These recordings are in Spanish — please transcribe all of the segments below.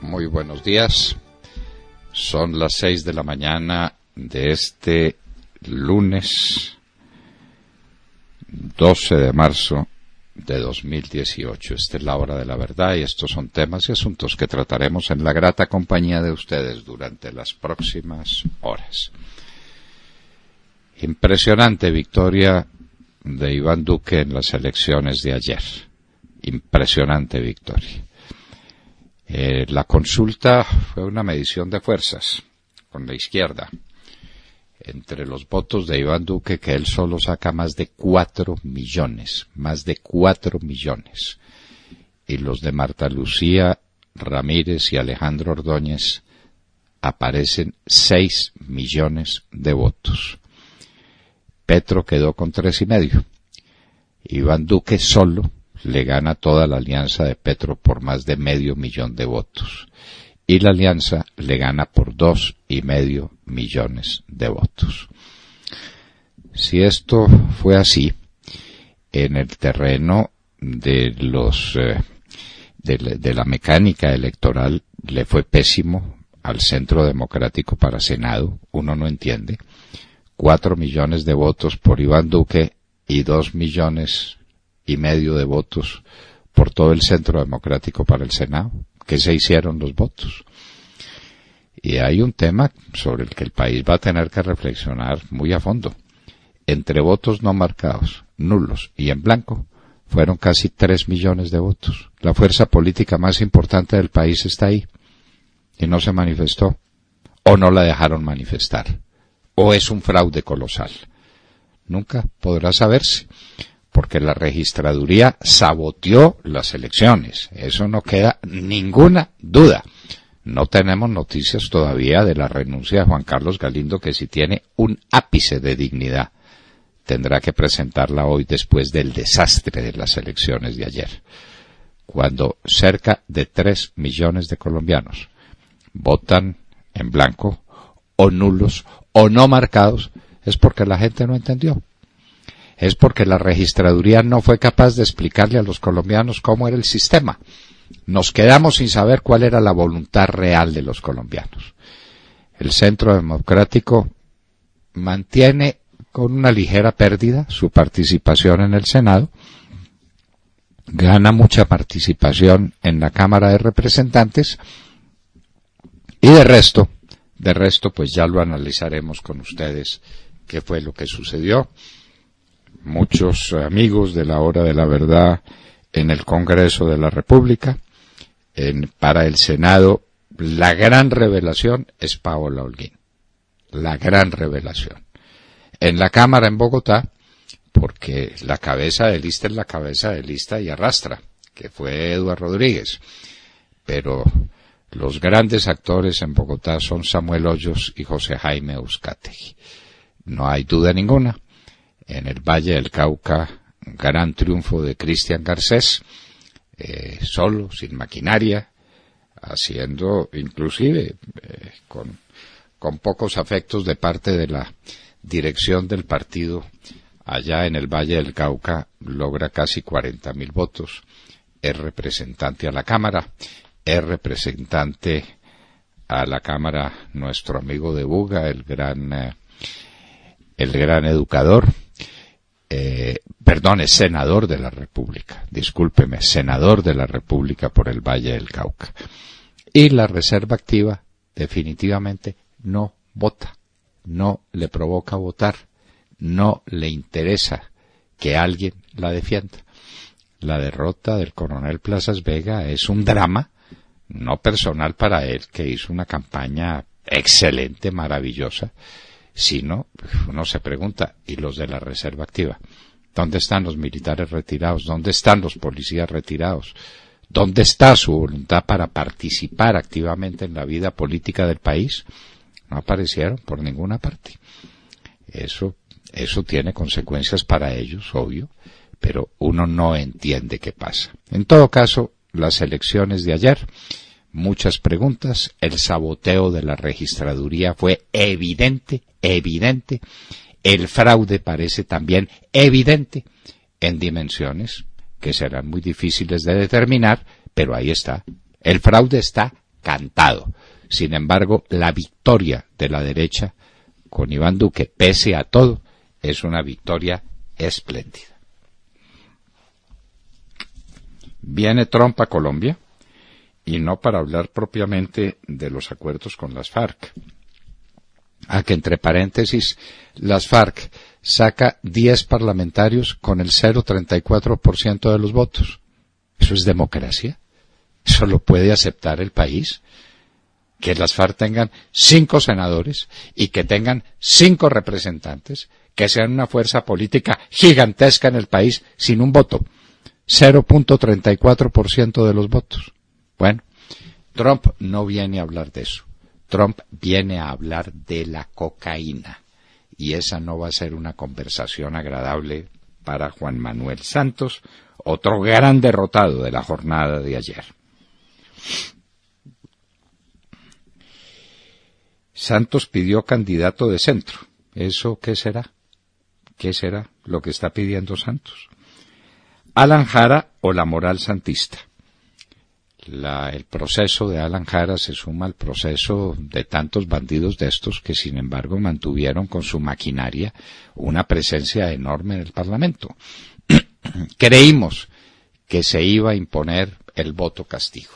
Muy buenos días. Son las 6 de la mañana de este lunes 12 de marzo de 2018. Esta es la hora de la verdad y estos son temas y asuntos que trataremos en la grata compañía de ustedes durante las próximas horas. Impresionante victoria de Iván Duque en las elecciones de ayer. Impresionante victoria. Eh, la consulta fue una medición de fuerzas con la izquierda. Entre los votos de Iván Duque, que él solo saca más de cuatro millones, más de cuatro millones. Y los de Marta Lucía Ramírez y Alejandro Ordóñez aparecen seis millones de votos. Petro quedó con tres y medio. Iván Duque solo le gana toda la alianza de Petro por más de medio millón de votos y la alianza le gana por dos y medio millones de votos. Si esto fue así, en el terreno de los eh, de, la, la mecánica electoral le fue pésimo al Centro Democrático para Senado, uno no entiende, cuatro millones de votos por Iván Duque y dos millones y medio de votos por todo el centro democrático para el Senado, que se hicieron los votos. Y hay un tema sobre el que el país va a tener que reflexionar muy a fondo. Entre votos no marcados, nulos y en blanco, fueron casi tres millones de votos. La fuerza política más importante del país está ahí y no se manifestó o no la dejaron manifestar o es un fraude colosal. Nunca podrá saberse porque la registraduría saboteó las elecciones. Eso no queda ninguna duda. No tenemos noticias todavía de la renuncia de Juan Carlos Galindo, que si tiene un ápice de dignidad, tendrá que presentarla hoy después del desastre de las elecciones de ayer, cuando cerca de tres millones de colombianos votan en blanco o nulos o no marcados, es porque la gente no entendió es porque la registraduría no fue capaz de explicarle a los colombianos cómo era el sistema. Nos quedamos sin saber cuál era la voluntad real de los colombianos. El Centro Democrático mantiene con una ligera pérdida su participación en el Senado, gana mucha participación en la Cámara de Representantes y de resto, de resto pues ya lo analizaremos con ustedes qué fue lo que sucedió muchos amigos de la Hora de la Verdad en el Congreso de la República. En, para el Senado, la gran revelación es Paola Holguín. La gran revelación. En la Cámara en Bogotá, porque la cabeza de lista es la cabeza de lista y arrastra, que fue Eduardo Rodríguez. Pero los grandes actores en Bogotá son Samuel Hoyos y José Jaime Euskategui. No hay duda ninguna en el Valle del Cauca, gran triunfo de Cristian Garcés, eh, solo, sin maquinaria, haciendo inclusive eh, con, pocos afectos de parte de la dirección del partido allá en el Valle del Cauca, logra casi 40.000 votos. Es representante a la Cámara, es representante a la Cámara nuestro amigo de Buga, el gran, eh, el gran educador, eh, perdón, es senador de la República, discúlpeme, senador de la República por el Valle del Cauca. Y la Reserva Activa definitivamente no vota, no le provoca votar, no le interesa que alguien la defienda. La derrota del coronel Plazas Vega es un drama, no personal para él, que hizo una campaña excelente, maravillosa, si no, uno se pregunta, ¿y los de la Reserva Activa? ¿Dónde están los militares retirados? ¿Dónde están los policías retirados? ¿Dónde está su voluntad para participar activamente en la vida política del país? No aparecieron por ninguna parte. Eso, eso tiene consecuencias para ellos, obvio, pero uno no entiende qué pasa. En todo caso, las elecciones de ayer, muchas preguntas, el saboteo de la registraduría fue evidente evidente, el fraude parece también evidente en dimensiones que serán muy difíciles de determinar, pero ahí está. El fraude está cantado. Sin embargo, la victoria de la derecha con Iván Duque, pese a todo, es una victoria espléndida. Viene Trump a Colombia y no para hablar propiamente de los acuerdos con las FARC, a ah, que entre paréntesis las FARC saca 10 parlamentarios con el 0,34% de los votos. ¿Eso es democracia? ¿Eso lo puede aceptar el país? Que las FARC tengan cinco senadores y que tengan cinco representantes, que sean una fuerza política gigantesca en el país sin un voto. 0.34% de los votos. Bueno, Trump no viene a hablar de eso. Trump viene a hablar de la cocaína y esa no va a ser una conversación agradable para Juan Manuel Santos, otro gran derrotado de la jornada de ayer. Santos pidió candidato de centro. ¿Eso qué será? ¿Qué será lo que está pidiendo Santos? Alan Jara o la moral santista el proceso de Alan Jara se suma al proceso de tantos bandidos de estos que sin embargo mantuvieron con su maquinaria una presencia enorme en el Parlamento. Creímos que se iba a imponer el voto castigo.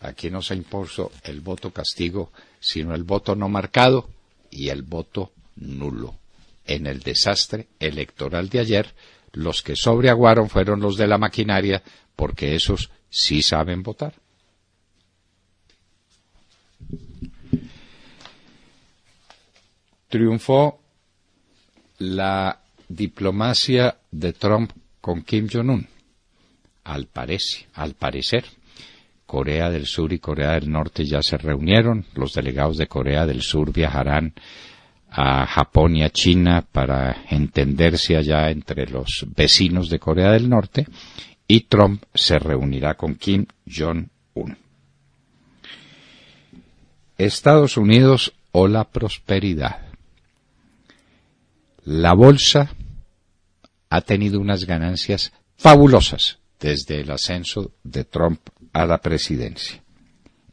Aquí no se impuso el voto castigo, sino el voto no marcado y el voto nulo. En el desastre electoral de ayer, los que sobreaguaron fueron los de la maquinaria, porque esos sí saben votar. Triunfó la diplomacia de Trump con Kim Jong-un, al, al parecer. Corea del Sur y Corea del Norte ya se reunieron. Los delegados de Corea del Sur viajarán a Japón y a China para entenderse allá entre los vecinos de Corea del Norte y Trump se reunirá con Kim Jong-un. Estados Unidos o la prosperidad. La bolsa ha tenido unas ganancias fabulosas desde el ascenso de Trump a la presidencia.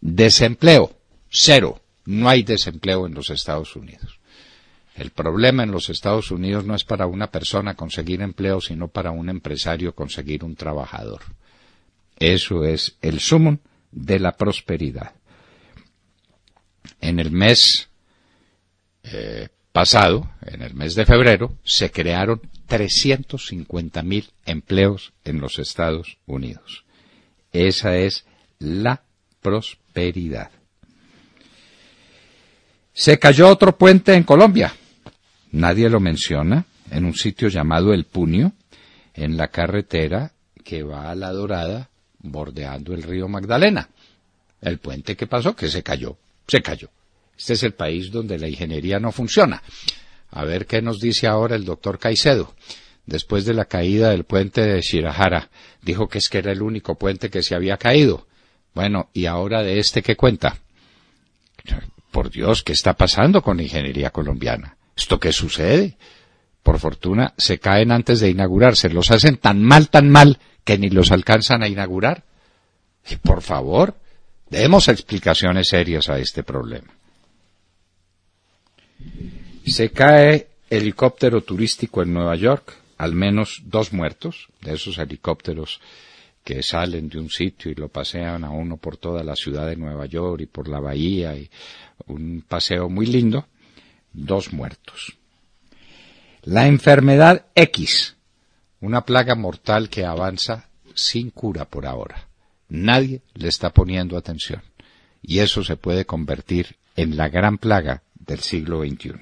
Desempleo, cero. No hay desempleo en los Estados Unidos. El problema en los Estados Unidos no es para una persona conseguir empleo, sino para un empresario conseguir un trabajador. Eso es el sumo de la prosperidad. En el mes eh, pasado, en el mes de febrero, se crearon 350.000 empleos en los Estados Unidos. Esa es la prosperidad. Se cayó otro puente en Colombia. Nadie lo menciona en un sitio llamado El Puño, en la carretera que va a La Dorada, bordeando el río Magdalena. El puente que pasó, que se cayó, se cayó. Este es el país donde la ingeniería no funciona. A ver qué nos dice ahora el doctor Caicedo. Después de la caída del puente de Shirahara, dijo que es que era el único puente que se había caído. Bueno, ¿y ahora de este qué cuenta? Por Dios, ¿qué está pasando con la ingeniería colombiana? ¿Esto qué sucede? Por fortuna, se caen antes de inaugurarse. Los hacen tan mal, tan mal, que ni los alcanzan a inaugurar. Y por favor, demos explicaciones serias a este problema. Se cae helicóptero turístico en Nueva York, al menos dos muertos de esos helicópteros que salen de un sitio y lo pasean a uno por toda la ciudad de Nueva York y por la bahía y un paseo muy lindo dos muertos. La enfermedad X, una plaga mortal que avanza sin cura por ahora. Nadie le está poniendo atención. Y eso se puede convertir en la gran plaga del siglo XXI.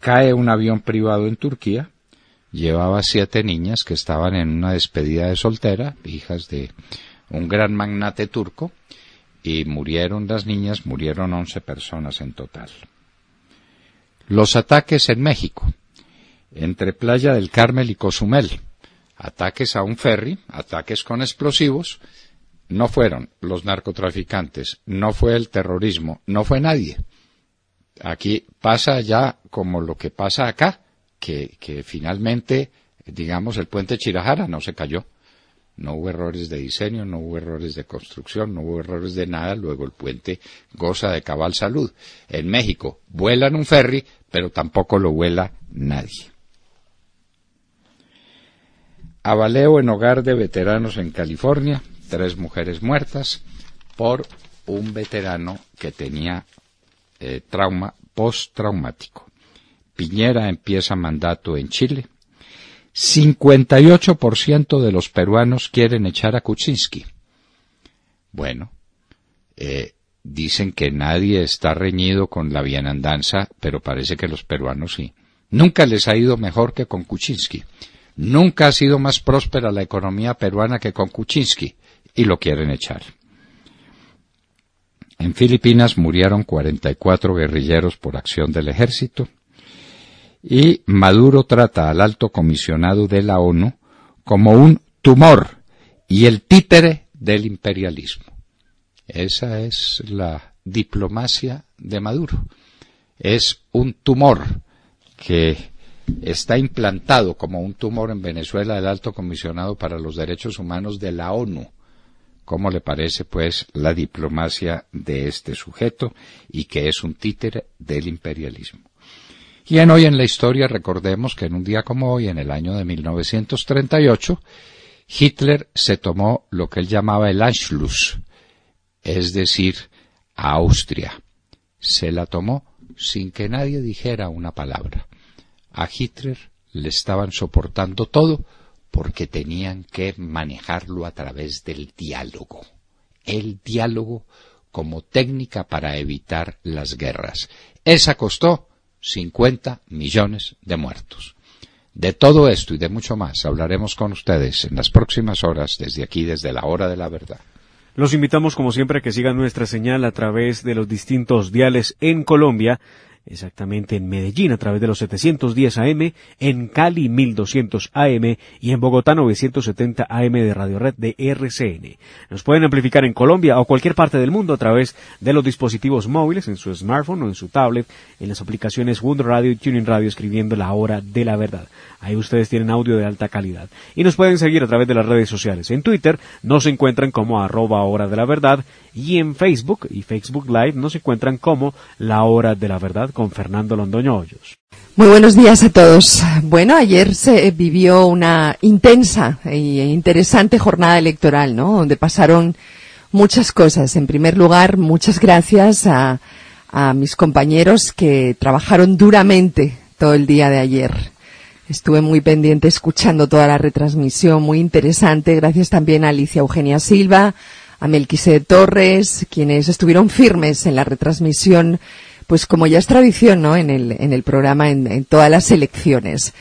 Cae un avión privado en Turquía. Llevaba siete niñas que estaban en una despedida de soltera, hijas de un gran magnate turco, y murieron las niñas, murieron 11 personas en total. Los ataques en México, entre Playa del Carmel y Cozumel, ataques a un ferry, ataques con explosivos, no fueron los narcotraficantes, no fue el terrorismo, no fue nadie. Aquí pasa ya como lo que pasa acá, que, que finalmente, digamos, el puente Chirajara no se cayó. No hubo errores de diseño, no hubo errores de construcción, no hubo errores de nada. Luego el puente goza de cabal salud. En México vuelan un ferry, pero tampoco lo vuela nadie. Abaleo en hogar de veteranos en California. Tres mujeres muertas por un veterano que tenía eh, trauma postraumático. Piñera empieza mandato en Chile. 58% de los peruanos quieren echar a Kuczynski. Bueno, eh, dicen que nadie está reñido con la bienandanza, pero parece que los peruanos sí. Nunca les ha ido mejor que con Kuczynski. Nunca ha sido más próspera la economía peruana que con Kuczynski, y lo quieren echar. En Filipinas murieron 44 guerrilleros por acción del ejército, y Maduro trata al alto comisionado de la ONU como un tumor y el títere del imperialismo. Esa es la diplomacia de Maduro. Es un tumor que está implantado como un tumor en Venezuela del alto comisionado para los derechos humanos de la ONU. ¿Cómo le parece, pues, la diplomacia de este sujeto y que es un títere del imperialismo? Y en Hoy en la Historia recordemos que en un día como hoy, en el año de 1938, Hitler se tomó lo que él llamaba el Anschluss, es decir, a Austria. Se la tomó sin que nadie dijera una palabra. A Hitler le estaban soportando todo porque tenían que manejarlo a través del diálogo. El diálogo como técnica para evitar las guerras. Esa costó 50 millones de muertos. De todo esto y de mucho más hablaremos con ustedes en las próximas horas desde aquí, desde la hora de la verdad. Los invitamos como siempre a que sigan nuestra señal a través de los distintos diales en Colombia exactamente en Medellín a través de los 710 AM, en Cali 1200 AM y en Bogotá 970 AM de Radio Red de RCN. Nos pueden amplificar en Colombia o cualquier parte del mundo a través de los dispositivos móviles, en su smartphone o en su tablet, en las aplicaciones Wound Radio y Tuning Radio escribiendo la hora de la verdad. Ahí ustedes tienen audio de alta calidad. Y nos pueden seguir a través de las redes sociales. En Twitter nos encuentran como arroba hora de la verdad y en Facebook y Facebook Live nos encuentran como la hora de la verdad con Fernando Londoño Hoyos. Muy buenos días a todos. Bueno, ayer se vivió una intensa e interesante jornada electoral, ¿no? Donde pasaron muchas cosas. En primer lugar, muchas gracias a, a mis compañeros que trabajaron duramente todo el día de ayer. Estuve muy pendiente escuchando toda la retransmisión, muy interesante. Gracias también a Alicia Eugenia Silva, a Melquise Torres, quienes estuvieron firmes en la retransmisión pues como ya es tradición, ¿no? En el, programa, en, todas las elecciones.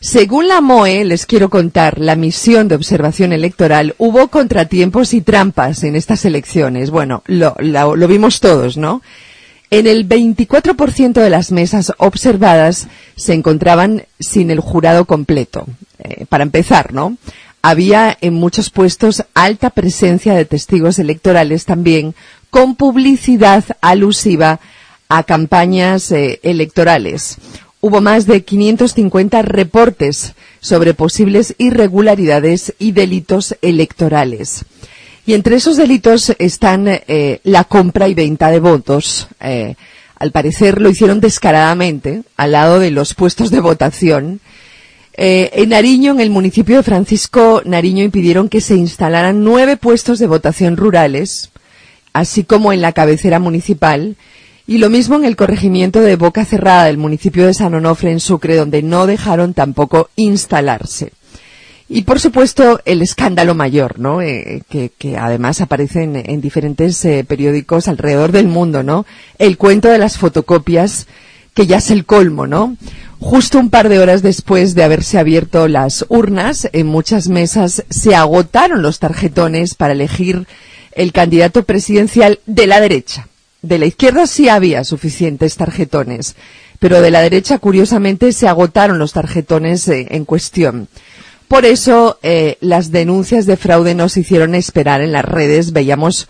Según la MOE, les quiero contar, la misión de observación electoral hubo contratiempos y trampas en estas elecciones. Bueno, lo, vimos todos, ¿no? En el 24% de las mesas observadas se encontraban sin el jurado completo. Eh, para empezar, ¿no? Había en muchos puestos alta presencia de testigos electorales también, con publicidad alusiva a campañas eh, electorales. Hubo más de 550 reportes sobre posibles irregularidades y delitos electorales. Y entre esos delitos están eh, la compra y venta de votos. Eh, al parecer lo hicieron descaradamente al lado de los puestos de votación. en Nariño, en el municipio de Francisco Nariño, impidieron que se instalaran nueve puestos de votación rurales, así como en la cabecera municipal, y lo mismo en el corregimiento de Boca Cerrada del municipio de San Onofre en Sucre, donde no dejaron tampoco instalarse. Y por supuesto el escándalo mayor, ¿no? Eh, eh, que, además aparece en, diferentes eh, periódicos alrededor del mundo, ¿no? El cuento de las fotocopias, que ya es el colmo, ¿no? Justo un par de horas después de haberse abierto las urnas, en muchas mesas se agotaron los tarjetones para elegir el candidato presidencial de la derecha de la izquierda sí había suficientes tarjetones, pero de la derecha, curiosamente, se agotaron los tarjetones eh, en cuestión. Por eso, eh, las denuncias de fraude nos hicieron esperar en las redes. Veíamos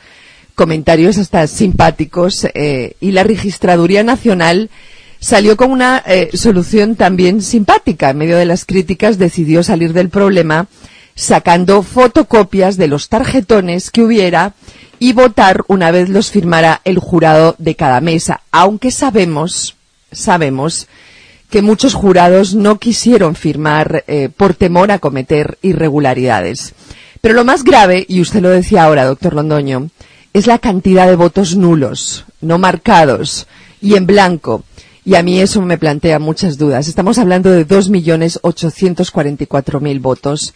comentarios hasta simpáticos eh, y la Registraduría Nacional salió con una solución también simpática. En medio de las críticas decidió salir del problema sacando fotocopias de los tarjetones que hubiera y votar una vez los firmará el jurado de cada mesa, aunque sabemos, sabemos que muchos jurados no quisieron firmar eh, por temor a cometer irregularidades. Pero lo más grave, y usted lo decía ahora, doctor Londoño, es la cantidad de votos nulos, no marcados y en blanco. Y a mí eso me plantea muchas dudas. Estamos hablando de 2.844.000 votos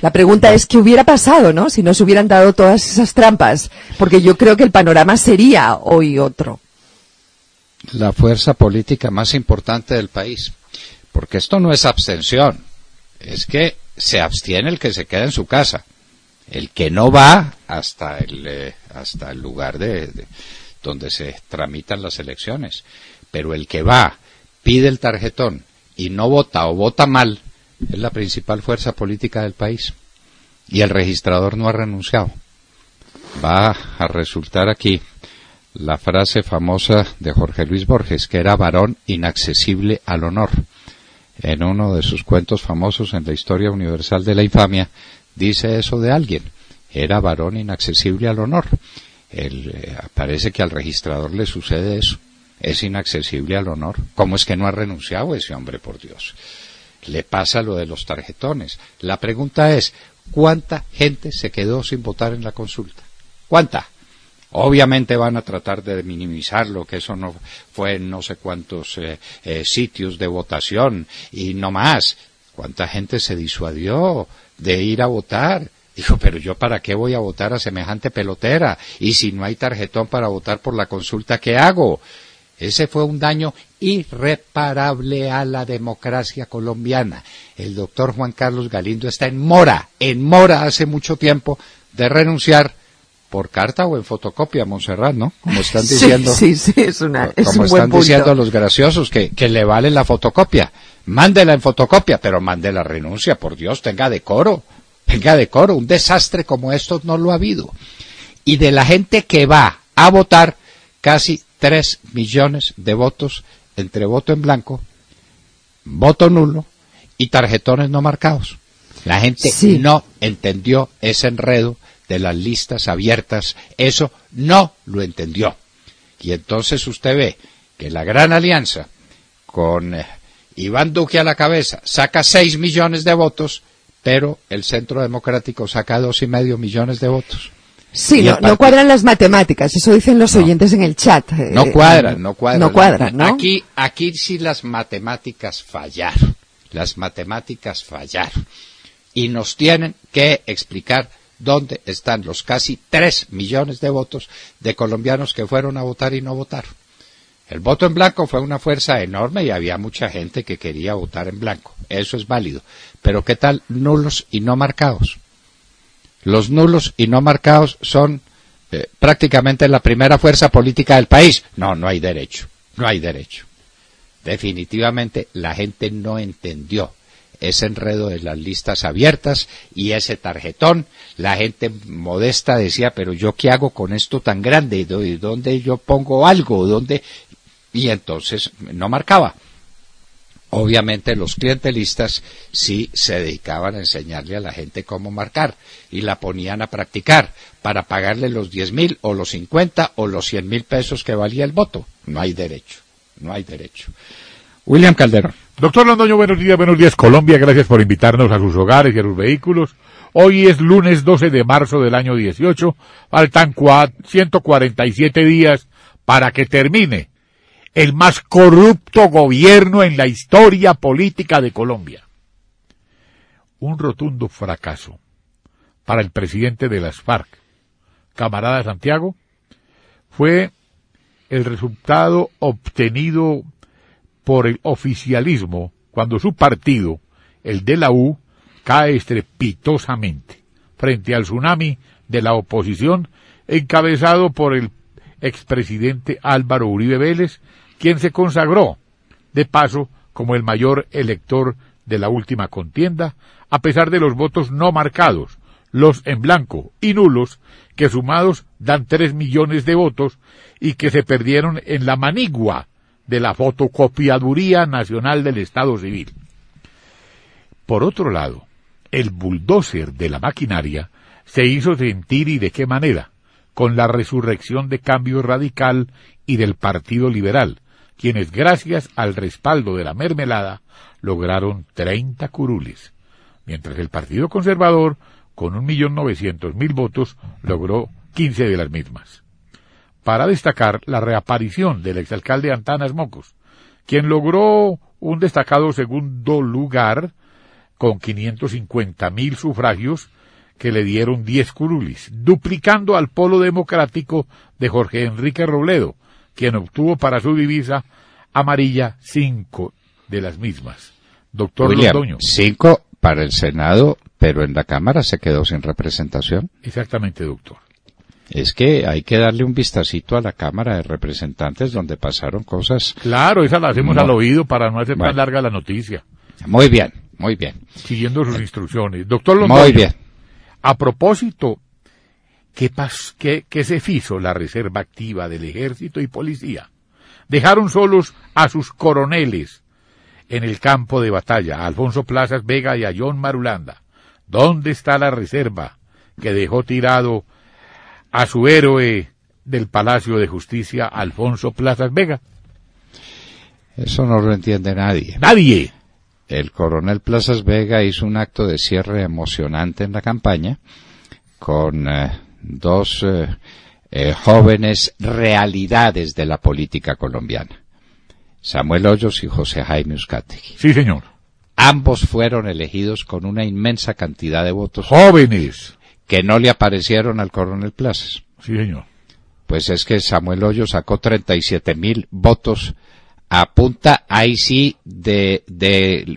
la pregunta es qué hubiera pasado, ¿no? Si no se hubieran dado todas esas trampas, porque yo creo que el panorama sería hoy otro. La fuerza política más importante del país, porque esto no es abstención, es que se abstiene el que se queda en su casa, el que no va hasta el eh, hasta el lugar de donde se tramitan las elecciones, pero el que va, pide el tarjetón y no vota o vota mal, es la principal fuerza política del país. Y el registrador no ha renunciado. Va a resultar aquí la frase famosa de Jorge Luis Borges, que era varón inaccesible al honor. En uno de sus cuentos famosos en la historia universal de la infamia, dice eso de alguien. Era varón inaccesible al honor. Eh, parece que al registrador le sucede eso. Es inaccesible al honor. ¿Cómo es que no ha renunciado ese hombre, por Dios? Le pasa lo de los tarjetones. La pregunta es, ¿cuánta gente se quedó sin votar en la consulta? ¿Cuánta? Obviamente van a tratar de minimizarlo, que eso no fue en no sé cuántos eh, eh, sitios de votación y no más. ¿Cuánta gente se disuadió de ir a votar? Dijo, pero yo para qué voy a votar a semejante pelotera? Y si no hay tarjetón para votar por la consulta, ¿qué hago? Ese fue un daño irreparable a la democracia colombiana. El doctor Juan Carlos Galindo está en mora, en mora hace mucho tiempo, de renunciar por carta o en fotocopia, Montserrat, ¿no? Como están diciendo, están diciendo los graciosos, que, le vale la fotocopia. Mándela en fotocopia, pero mande la renuncia, por Dios, tenga decoro, tenga decoro. Un desastre como esto no lo ha habido. Y de la gente que va a votar, casi Tres millones de votos entre voto en blanco, voto nulo y tarjetones no marcados. La gente no entendió ese enredo de las listas abiertas, eso no lo entendió. Y entonces usted ve que la gran alianza con eh, Iván Duque a la cabeza saca 6 millones de votos, pero el Centro Democrático saca dos y medio millones de votos. Sí, no, cuadran las matemáticas, eso dicen los oyentes en el chat. No eh, cuadran, no eh, cuadran. Aquí, aquí sí las matemáticas fallar las matemáticas fallar Y nos tienen que explicar dónde están los casi 3 millones de votos de colombianos que fueron a votar y no votaron. El voto en blanco fue una fuerza enorme y había mucha gente que quería votar en blanco. Eso es válido. Pero ¿qué tal nulos y no marcados? Los nulos y no marcados son eh, prácticamente la primera fuerza política del país. No, no hay derecho, no hay derecho. Definitivamente la gente no entendió ese enredo de las listas abiertas y ese tarjetón. La gente modesta decía, pero yo qué hago con esto tan grande, ¿Y ¿dónde yo pongo algo? ¿Dónde? Y entonces no marcaba. Obviamente los clientelistas sí se dedicaban a enseñarle a la gente cómo marcar y la ponían a practicar para pagarle los 10 mil o los 50 o los 100 mil pesos que valía el voto. No hay derecho, no hay derecho. William Calderón. Doctor Londoño, buenos días, buenos días Colombia, gracias por invitarnos a sus hogares y a sus vehículos. Hoy es lunes 12 de marzo del año 18, faltan 147 días para que termine el más corrupto gobierno en la historia política de Colombia. Un rotundo fracaso para el presidente de las FARC, camarada Santiago, fue el resultado obtenido por el oficialismo cuando su partido, el de la U, cae estrepitosamente frente al tsunami de la oposición encabezado por el expresidente Álvaro Uribe Vélez, quien se consagró, de paso, como el mayor elector de la última contienda, a pesar de los votos no marcados, los en blanco y nulos, que sumados dan tres millones de votos y que se perdieron en la manigua de la fotocopiaduría nacional del Estado civil. Por otro lado, el bulldozer de la maquinaria se hizo sentir y de qué manera, con la resurrección de Cambio Radical y del Partido Liberal, quienes gracias al respaldo de la mermelada lograron 30 curules, mientras el Partido Conservador, con 1.900.000 votos, logró 15 de las mismas. Para destacar la reaparición del exalcalde Antanas Mocos, quien logró un destacado segundo lugar con 550.000 sufragios que le dieron 10 curulis, duplicando al polo democrático de Jorge Enrique Robledo, quien obtuvo para su divisa amarilla cinco de las mismas. Doctor William, Cinco para el Senado, pero en la Cámara se quedó sin representación. Exactamente, doctor. Es que hay que darle un vistacito a la Cámara de Representantes donde pasaron cosas. Claro, esa la hacemos al oído para no hacer más larga la noticia. Muy bien, muy bien. Siguiendo sus eh, instrucciones. Doctor Londoño. Muy bien. A propósito ¿Qué, qué, se hizo la reserva activa del ejército y policía? Dejaron solos a sus coroneles en el campo de batalla, a Alfonso Plazas Vega y a John Marulanda. ¿Dónde está la reserva que dejó tirado a su héroe del Palacio de Justicia, Alfonso Plazas Vega? Eso no lo entiende nadie. Nadie. El coronel Plazas Vega hizo un acto de cierre emocionante en la campaña con eh, dos eh, eh, jóvenes realidades de la política colombiana. Samuel Hoyos y José Jaime Uzcategui. Sí, señor. Ambos fueron elegidos con una inmensa cantidad de votos. Jóvenes. Que no le aparecieron al coronel Plazas. Sí, señor. Pues es que Samuel Hoyos sacó 37 mil votos a punta, ahí sí, de,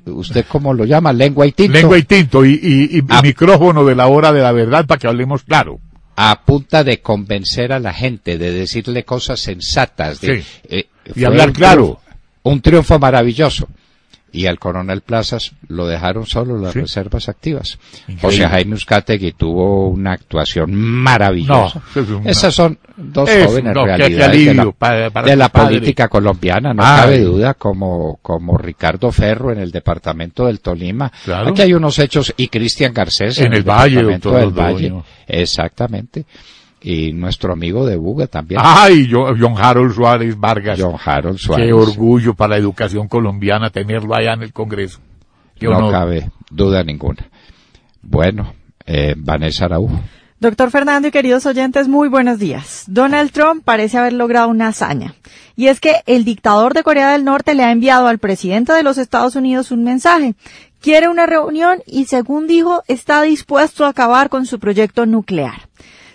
¿usted cómo lo llama? Lengua y tinto. Lengua y tinto y, y, ah. micrófono de la hora de la verdad para que hablemos claro a punta de convencer a la gente, de decirle cosas sensatas. De, eh, y hablar claro. un triunfo maravilloso y al coronel Plazas lo dejaron solo las reservas activas. José O sea, Jaime Uzcategui tuvo una actuación maravillosa. Esas son dos jóvenes de la, política colombiana, no cabe duda, como, como Ricardo Ferro en el departamento del Tolima. Aquí hay unos hechos, y Cristian Garcés en, el, Valle. Departamento del Valle. Exactamente y nuestro amigo de Buga también. ¡Ay! John Harold Suárez Vargas. John Harold Suárez. Qué orgullo para la educación colombiana tenerlo allá en el Congreso. no cabe duda ninguna. Bueno, eh, Vanessa Araújo. Doctor Fernando y queridos oyentes, muy buenos días. Donald Trump parece haber logrado una hazaña. Y es que el dictador de Corea del Norte le ha enviado al presidente de los Estados Unidos un mensaje. Quiere una reunión y, según dijo, está dispuesto a acabar con su proyecto nuclear.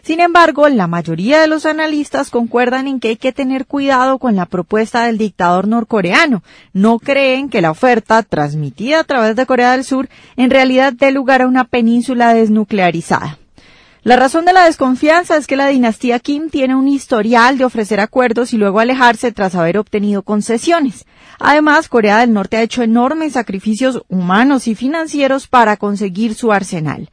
Sin embargo, la mayoría de los analistas concuerdan en que hay que tener cuidado con la propuesta del dictador norcoreano. No creen que la oferta transmitida a través de Corea del Sur en realidad dé lugar a una península desnuclearizada. La razón de la desconfianza es que la dinastía Kim tiene un historial de ofrecer acuerdos y luego alejarse tras haber obtenido concesiones. Además, Corea del Norte ha hecho enormes sacrificios humanos y financieros para conseguir su arsenal.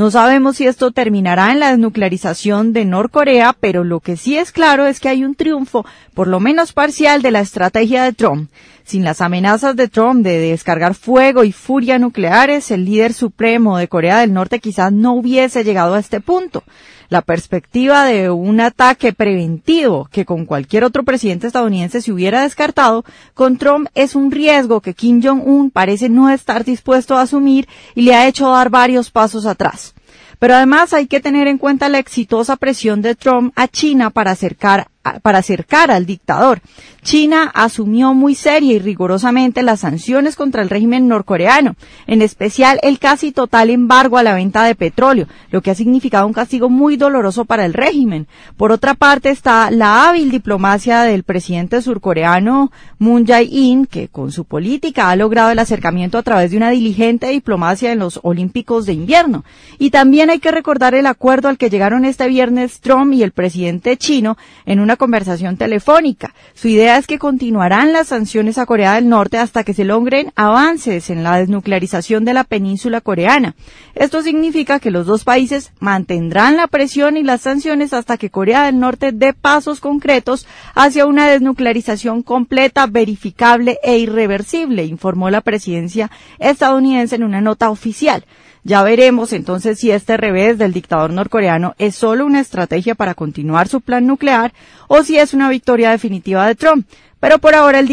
No sabemos si esto terminará en la desnuclearización de Norcorea, pero lo que sí es claro es que hay un triunfo, por lo menos parcial, de la estrategia de Trump. Sin las amenazas de Trump de descargar fuego y furia nucleares, el líder supremo de Corea del Norte quizás no hubiese llegado a este punto la perspectiva de un ataque preventivo que con cualquier otro presidente estadounidense se hubiera descartado, con Trump es un riesgo que Kim Jong-un parece no estar dispuesto a asumir y le ha hecho dar varios pasos atrás. Pero además hay que tener en cuenta la exitosa presión de Trump a China para acercar para acercar al dictador. China asumió muy seria y rigurosamente las sanciones contra el régimen norcoreano, en especial el casi total embargo a la venta de petróleo, lo que ha significado un castigo muy doloroso para el régimen. Por otra parte está la hábil diplomacia del presidente surcoreano Moon Jae-in, que con su política ha logrado el acercamiento a través de una diligente diplomacia en los Olímpicos de invierno. Y también hay que recordar el acuerdo al que llegaron este viernes Trump y el presidente chino en una conversación telefónica. Su idea es que continuarán las sanciones a Corea del Norte hasta que se logren avances en la desnuclearización de la península coreana. Esto significa que los dos países mantendrán la presión y las sanciones hasta que Corea del Norte dé pasos concretos hacia una desnuclearización completa, verificable e irreversible, informó la presidencia estadounidense en una nota oficial. Ya veremos entonces si este revés del dictador norcoreano es solo una estrategia para continuar su plan nuclear o si es una victoria definitiva de Trump. Pero por ahora el,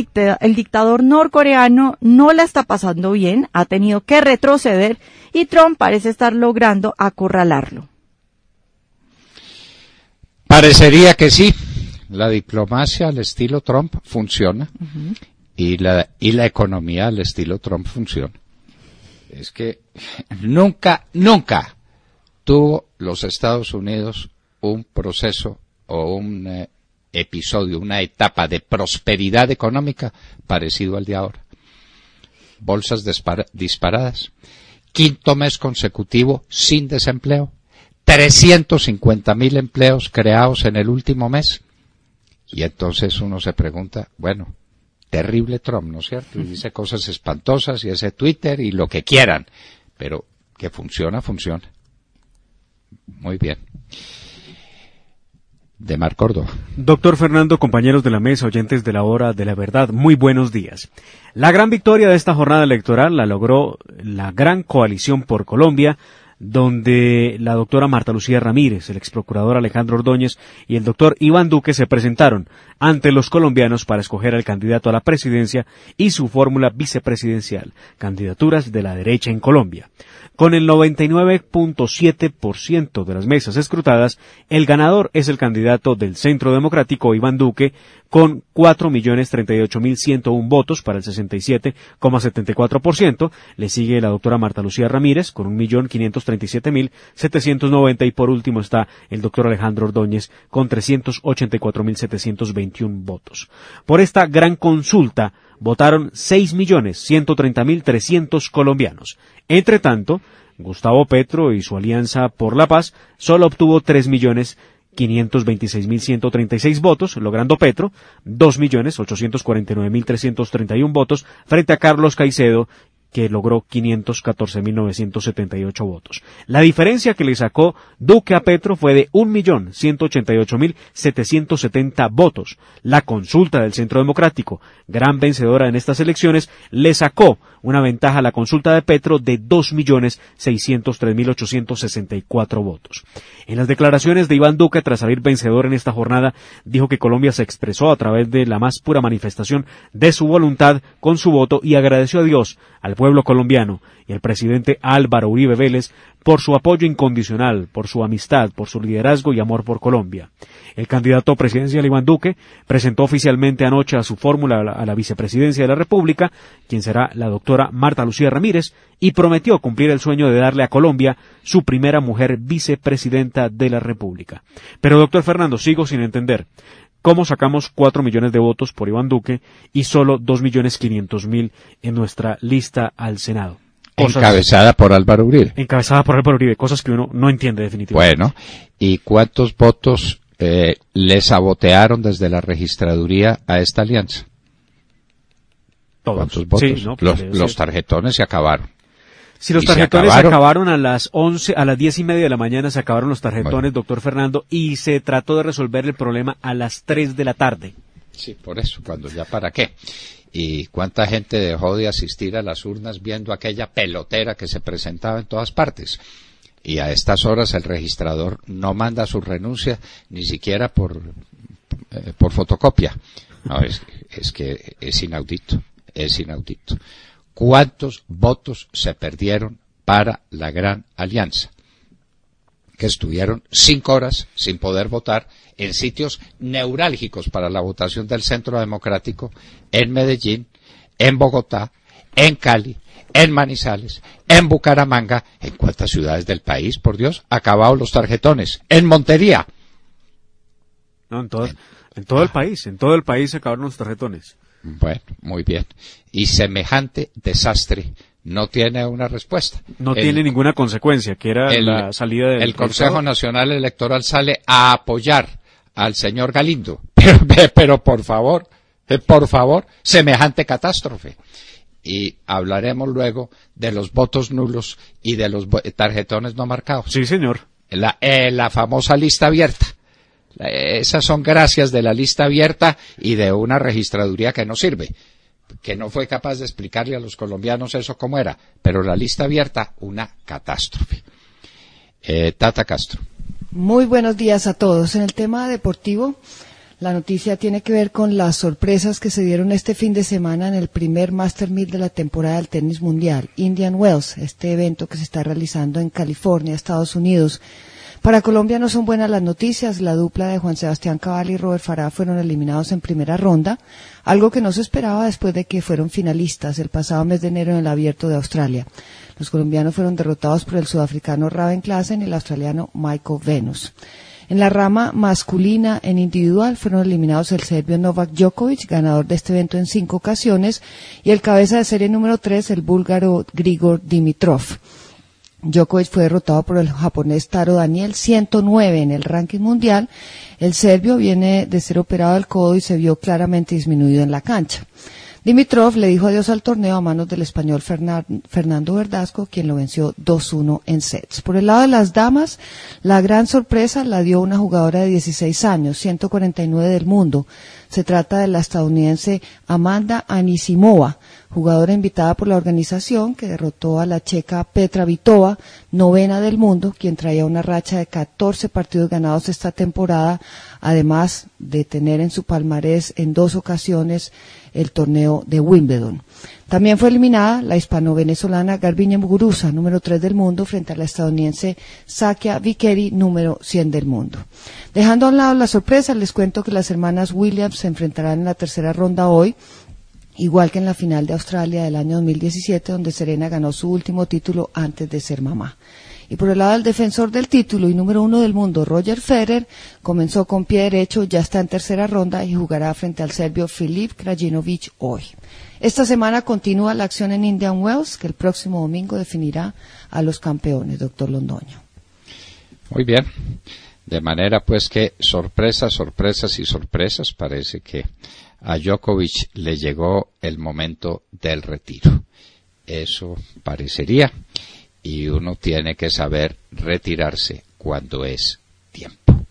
dictador norcoreano no la está pasando bien, ha tenido que retroceder y Trump parece estar logrando acorralarlo. Parecería que sí. La diplomacia al estilo Trump funciona y, la, y la economía al estilo Trump funciona es que nunca, nunca tuvo los Estados Unidos un proceso o un eh, episodio, una etapa de prosperidad económica parecido al de ahora. Bolsas disparadas, quinto mes consecutivo sin desempleo, 350.000 empleos creados en el último mes. Y entonces uno se pregunta, bueno, terrible Trump, ¿no es cierto? Y dice cosas espantosas y ese Twitter y lo que quieran, pero que funciona, funciona. Muy bien. De Mar Córdoba. Doctor Fernando, compañeros de la mesa, oyentes de la hora de la verdad, muy buenos días. La gran victoria de esta jornada electoral la logró la gran coalición por Colombia, donde la doctora Marta Lucía Ramírez, el ex procurador Alejandro Ordóñez y el doctor Iván Duque se presentaron ante los colombianos para escoger al candidato a la presidencia y su fórmula vicepresidencial, candidaturas de la derecha en Colombia. Con el 99.7% de las mesas escrutadas, el ganador es el candidato del Centro Democrático Iván Duque con 4.038.101 votos para el 67,74%. Le sigue la doctora Marta Lucía Ramírez con 1.500 37.790, y por último está el doctor Alejandro Ordóñez con 384.721 votos. Por esta gran consulta votaron 6.130.300 colombianos. Entre tanto, Gustavo Petro y su Alianza por la Paz solo obtuvo 3.526.136 millones votos, logrando Petro 2.849.331 votos frente a Carlos Caicedo, que logró 514.978 votos. La diferencia que le sacó Duque a Petro fue de 1.188.770 votos. La consulta del Centro Democrático, gran vencedora en estas elecciones, le sacó una ventaja a la consulta de Petro de 2.603.864 votos. En las declaraciones de Iván Duque tras salir vencedor en esta jornada, dijo que Colombia se expresó a través de la más pura manifestación de su voluntad con su voto y agradeció a Dios al pueblo colombiano y al presidente Álvaro Uribe Vélez por su apoyo incondicional, por su amistad, por su liderazgo y amor por Colombia. El candidato presidencial Iván Duque presentó oficialmente anoche a su fórmula a la vicepresidencia de la República, quien será la doctora Marta Lucía Ramírez, y prometió cumplir el sueño de darle a Colombia su primera mujer vicepresidenta de la República. Pero doctor Fernando, sigo sin entender cómo sacamos 4 millones de votos por Iván Duque y solo dos millones quinientos mil en nuestra lista al Senado. encabezada por Álvaro Uribe. Encabezada por Álvaro Uribe, cosas que uno no entiende definitivamente. Bueno, ¿y cuántos votos eh, le sabotearon desde la registraduría a esta alianza? Todos. ¿Cuántos votos? Pues los tarjetones se acabaron. Si los tarjetones se acabaron. a las 10 a las diez y media de la mañana se acabaron los tarjetones, doctor Fernando, y se trató de resolver el problema a las 3 de la tarde. Sí, por eso, cuando ya para qué. ¿Y cuánta gente dejó de asistir a las urnas viendo aquella pelotera que se presentaba en todas partes? Y a estas horas el registrador no manda su renuncia ni siquiera por, eh, por fotocopia. No, es, es que es inaudito, es inaudito cuántos votos se perdieron para la Gran Alianza, que estuvieron cinco horas sin poder votar en sitios neurálgicos para la votación del Centro Democrático, en Medellín, en Bogotá, en Cali, en Manizales, en Bucaramanga, en cuántas ciudades del país, por Dios, acabados los tarjetones, en Montería. en todo, el ah. país, en todo el país se acabaron los tarjetones. Bueno, muy bien. Y semejante desastre no tiene una respuesta. No tiene ninguna consecuencia, que era la salida del... Consejo Nacional Electoral sale a apoyar al señor Galindo. Pero, por favor, por favor, semejante catástrofe. Y hablaremos luego de los votos nulos y de los tarjetones no marcados. Sí, señor. la eh, famosa lista abierta. Eh, esas son gracias de la lista abierta y de una registraduría que no sirve que no fue capaz de explicarle a los colombianos eso como era, pero la lista abierta, una catástrofe. Eh, Tata Castro. Muy buenos días a todos. En el tema deportivo, la noticia tiene que ver con las sorpresas que se dieron este fin de semana en el primer Master Meet de la temporada del tenis mundial, Indian Wells, este evento que se está realizando en California, Estados Unidos. Para Colombia no son buenas las noticias. La dupla de Juan Sebastián Cabal y Robert Farah fueron eliminados en primera ronda, algo que no se esperaba después de que fueron finalistas el pasado mes de enero en el Abierto de Australia. Los colombianos fueron derrotados por el sudafricano Raven Klassen y el australiano Michael Venus. En la rama masculina en individual fueron eliminados el serbio Novak Djokovic, ganador de este evento en cinco ocasiones, y el cabeza de serie número tres, el búlgaro Grigor Dimitrov. Djokovic fue derrotado por el japonés Taro Daniel, 109 en el ranking mundial. El serbio viene de ser operado al codo y se vio claramente disminuido en la cancha. Dimitrov le dijo adiós al torneo a manos del español Fernando Verdasco, quien lo venció 2-1 en sets. Por el lado de las damas, la gran sorpresa la dio una jugadora de 16 años, 149 del mundo, se trata de la estadounidense Amanda Anisimova, jugadora invitada por la organización que derrotó a la checa Petra Vitova, novena del mundo, quien traía una racha de catorce partidos ganados esta temporada, además de tener en su palmarés en dos ocasiones el torneo de Wimbledon. También fue eliminada la hispano-venezolana Garbiñe Muguruza, número 3 del mundo, frente a la estadounidense Sakia Vikeri, número 100 del mundo. Dejando a un lado la sorpresa, les cuento que las hermanas Williams se enfrentarán en la tercera ronda hoy, igual que en la final de Australia del año 2017, donde Serena ganó su último título antes de ser mamá. Y por el lado del defensor del título y número uno del mundo, Roger Federer, comenzó con pie derecho, ya está en tercera ronda y jugará frente al serbio Filip Krajinovic hoy. Esta semana continúa la acción en Indian Wells, que el próximo domingo definirá a los campeones, doctor Londoño. Muy bien. De manera pues que sorpresas, sorpresas y sorpresas parece que a Djokovic le llegó el momento del retiro. Eso parecería. Y uno tiene que saber retirarse cuando es tiempo.